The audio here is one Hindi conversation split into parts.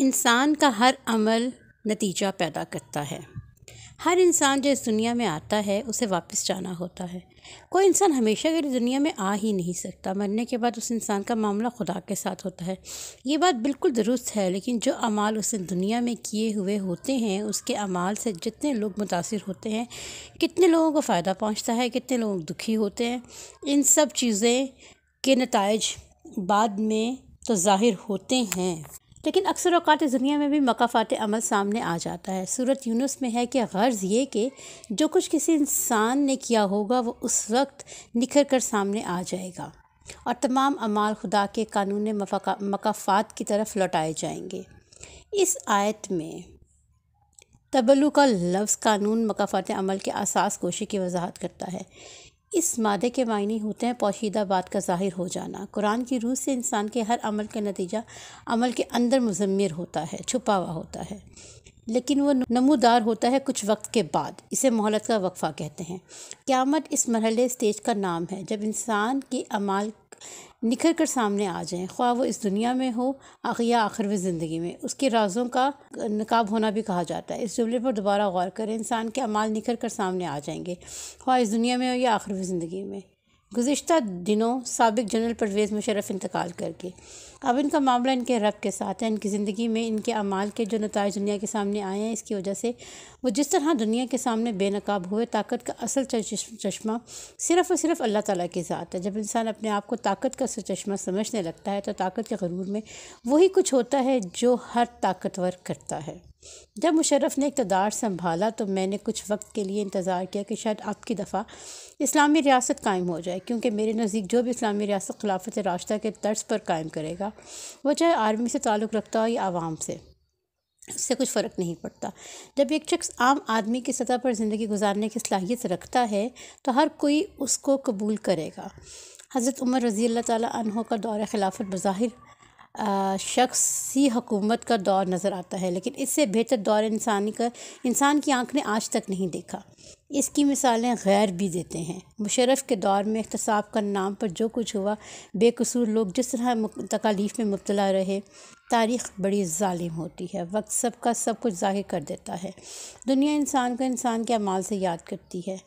इंसान का हर अमल नतीजा पैदा करता है हर इंसान जो इस दुनिया में आता है उसे वापस जाना होता है कोई इंसान हमेशा के लिए दुनिया में आ ही नहीं सकता मरने के बाद उस इंसान का मामला खुदा के साथ होता है ये बात बिल्कुल दुरुस्त है लेकिन जो अमाल उस दुनिया में किए हुए होते हैं उसके अमाल से जितने लोग मुतासर होते हैं कितने लोगों को फ़ायदा पहुँचता है कितने लोग दुखी होते हैं इन सब चीज़ें के नतज बाद में तो ज़ाहिर होते हैं लेकिन अक्सर अवत इस दुनिया में भी मकाफात अमल सामने आ जाता है सूरत यूनुस में है कि गर्ज़ ये कि जो कुछ किसी इंसान ने किया होगा वो उस वक्त निखर कर सामने आ जाएगा और तमाम अमाल खुदा के कानून मकाफात की तरफ लौटाए जाएंगे इस आयत में तबलू का लफ्ज़ कानून मकाफात अमल के आसास कोशी की वजाहत करता है इस मादे के मायने होते हैं पोशीदा बात का ज़ाहिर हो जाना कुरान की रूह से इंसान के हर अमल का नतीजा अमल के अंदर मज़मर होता है छुपा हुआ होता है लेकिन वह नमोदार होता है कुछ वक्त के बाद इसे मोहलत का वक्फ़ा कहते हैं क्यामत इस मरहल स्टेज का नाम है जब इंसान के अमाल निखर कर सामने आ जाएं ख्वा वो इस दुनिया में हो या आखिरवी ज़िंदगी में उसके राजों का नकाब होना भी कहा जाता है इस जुमले पर दोबारा गौर करें इंसान के अमाल निखर कर सामने आ जाएंगे ख्वा इस दुनिया में हो या आखिरवी ज़िंदगी में गुज्त दिनों सबक जनरल परवेज़ मुशरफ इंतकाल करके अब इनका मामला इनके रब के साथ है इनकी ज़िंदगी में इनके अमाल के जो नतज दुनिया के सामने आए हैं इसकी वजह से वो जिस तरह दुनिया के सामने बेनकाब हुए ताकत का असल चश्मा सिर्फ़ और सिर्फ अल्लाह ताला के साथ है जब इंसान अपने आप को ताकत का असल चश्मा समझने लगता है तो ताकत के गरूर में वही कुछ होता है जो हर ताकतवर करता है जब मुशरफ़ ने इकतदार संभाला तो मैंने कुछ वक्त के लिए इंतज़ार किया कि शायद अब की दफ़ा इस्लामी रियासत कायम हो जाए क्योंकि मेरे नज़दीक जो भी इस्लामी रियासत खिलाफत रास्ता के तर्ज पर कायम करेगा गया वो चाहे आर्मी से ताल्लुक़ रखता हो या आवाम से उससे कुछ फ़र्क नहीं पड़ता जब एक शख्स आम आदमी की सतह पर ज़िंदगी गुजारने की सलाहियत रखता है तो हर कोई उसको कबूल करेगा हज़रत उमर रज़ी अल्लाह तहों का दौर खिलाफत बज़ाहिर शख्सी हकूमत का दौर नज़र आता है लेकिन इससे बेहतर दौर इंसानी का इंसान की आंख ने आज तक नहीं देखा इसकी मिसालें गैर भी देते हैं मुशरफ के दौर में एहतसाब का नाम पर जो कुछ हुआ बेकसूर लोग जिस तरह तकालीफ में मुबतला रहे तारीख बड़ी ालिम होती है वक्त सब का सब कुछ ज़ाहिर कर देता है दुनिया इंसान को इंसान के अमाल से याद करती है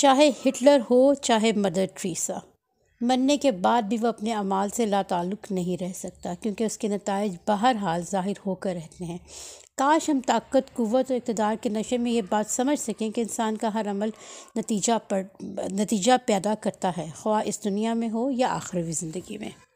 चाहे हिटलर हो चाहे मदर ट्रीसा मरने के बाद भी वह अपने अमाल से लाताल्लुक नहीं रह सकता क्योंकि उसके नतज हाल ज़ाहिर होकर रहते हैं काश हम ताकत कुत और इकतदार के नशे में ये बात समझ सकें कि इंसान का हर अमल नतीजा पर नतीजा पैदा करता है ख्वा इस दुनिया में हो या आखिरवी ज़िंदगी में